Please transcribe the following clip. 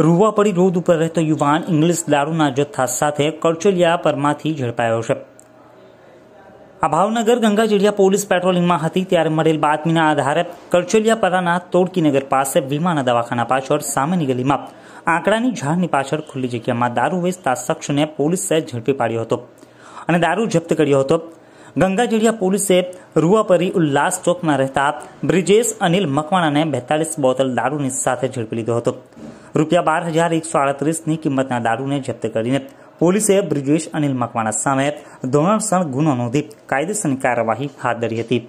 રૂવા પડી રોડ ઉપર રહેતો યુવાન ઇંગ્લિશ દારૂના જથ્થા સાથે કરચોલિયા પરમાંથી ઝડપાયો છે આ ભાવનગર ગંગાજળિયા પોલીસ પેટ્રોલિંગમાં હતી ત્યારે મળેલ બાતમીના આધારે પરાના તોડકીનગર પાસે વિમાના દવાખાના પાછળ સામેની ગલીમાં આંકડાની ઝાડની પાછળ ખુલ્લી જગ્યામાં દારૂ વેચતા શખ્સને પોલીસે ઝડપી પાડ્યો હતો અને દારૂ જપ્ત કર્યો હતો ગંગાજળિયા પોલીસે રૂવાપરી ઉલ્લાસ ચોકમાં રહેતા બ્રિજેશ અનિલ મકવાણાને બેતાલીસ બોટલ દારૂની સાથે ઝડપી લીધો હતો રૂપિયા બાર હજાર એકસો આડત્રીસની કિંમતના દારૂને જપ્ત કરીને પોલીસે બ્રિજેશ અનિલ મકવાણા સામે ધોરણસર ગુનો નોંધી કાયદેસરની કાર્યવાહી હાથ ધરી હતી